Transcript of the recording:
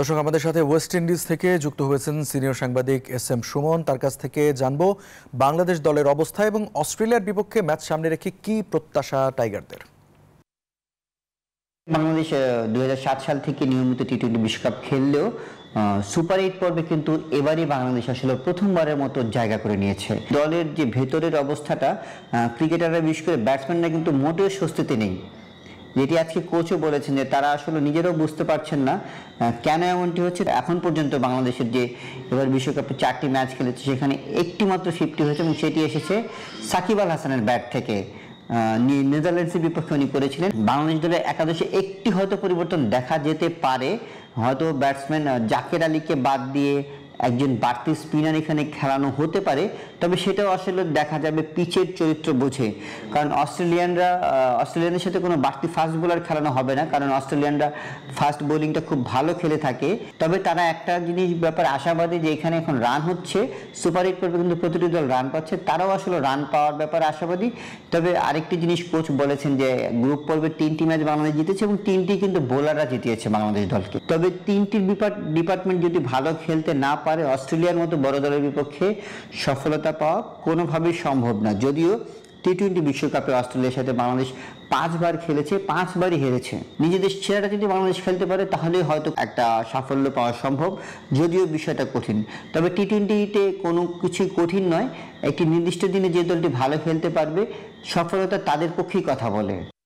দর্শক আমাদের সাথে ওয়েস্ট ইন্ডিজ থেকে যুক্ত হয়েছেন সিনিয়র সাংবাদিক এস এম সুমন তার কাছ থেকে জানবো বাংলাদেশ দলের অবস্থা এবং অস্ট্রেলিয়ার বিপক্ষে ম্যাচ সামনে রেখে কি প্রত্যাশা টাইগারদের বাংলাদেশ দু সাল থেকে নিয়মিত টি টোয়েন্টি বিশ্বকাপ খেললেও সুপার এইট পর্বে কিন্তু এবারই বাংলাদেশ আসলে প্রথমবারের মতো জায়গা করে নিয়েছে দলের যে ভেতরের অবস্থাটা ক্রিকেটাররা বিশেষ করে ব্যাটসম্যানরা কিন্তু মোটেও স্বস্তিতে নেই যেটি আজকে কোচও বলেছেন যে তারা আসলে নিজেরাও বুঝতে পারছেন না কেন এমনটি হচ্ছে এখন পর্যন্ত বাংলাদেশের যে এবার বিশ্বকাপে চারটি ম্যাচ খেলেছে সেখানে একটি মাত্র ফিফটি হয়েছে এবং সেটি এসেছে সাকিব আল হাসানের ব্যাট থেকে নেদারল্যান্ডসের বিপক্ষে উনি করেছিলেন বাংলাদেশ দলের একাদশে একটি হয়তো পরিবর্তন দেখা যেতে পারে হয়তো ব্যাটসম্যান জাকের আলীকে বাদ দিয়ে একজন বাড়তি স্পিনার এখানে খেলানো হতে পারে তবে সেটাও আসলে দেখা যাবে পিচের চরিত্র বোঝে কারণ অস্ট্রেলিয়ানরা অস্ট্রেলিয়ানের সাথে কোনো বাড়তি ফাস্ট বোলার খেলানো হবে না কারণ অস্ট্রেলিয়ানরা ফাস্ট বোলিংটা খুব ভালো খেলে থাকে তবে তারা একটা জিনিস ব্যাপার আশাবাদী যে এখানে এখন রান হচ্ছে সুপার এইট পর্বে কিন্তু প্রতিটি দল রান পাচ্ছে তারাও আসলে রান পাওয়ার ব্যাপারে আশাবাদী তবে আরেকটি জিনিস কোচ বলেছেন যে গ্রুপ পর্বে তিনটি ম্যাচ বাংলাদেশ জিতেছে এবং তিনটি কিন্তু বোলাররা জিতিয়েছে বাংলাদেশ দলকে তবে তিনটির ডিপার্টমেন্ট যদি ভালো খেলতে না পারে পারে অস্ট্রেলিয়ার মতো বড় দলের বিপক্ষে সফলতা পাওয়া কোনোভাবেই সম্ভব না যদিও টি টোয়েন্টি বিশ্বকাপে অস্ট্রেলিয়ার সাথে বাংলাদেশ পাঁচবার খেলেছে পাঁচবারই হেরেছে নিজেদের সেরাটা যদি বাংলাদেশ খেলতে পারে তাহলে হয়তো একটা সাফল্য পাওয়া সম্ভব যদিও বিষয়টা কঠিন তবে টি টোয়েন্টিতে কোনো কিছুই কঠিন নয় একটি নির্দিষ্ট দিনে যে দলটি ভালো খেলতে পারবে সফলতা তাদের পক্ষেই কথা বলে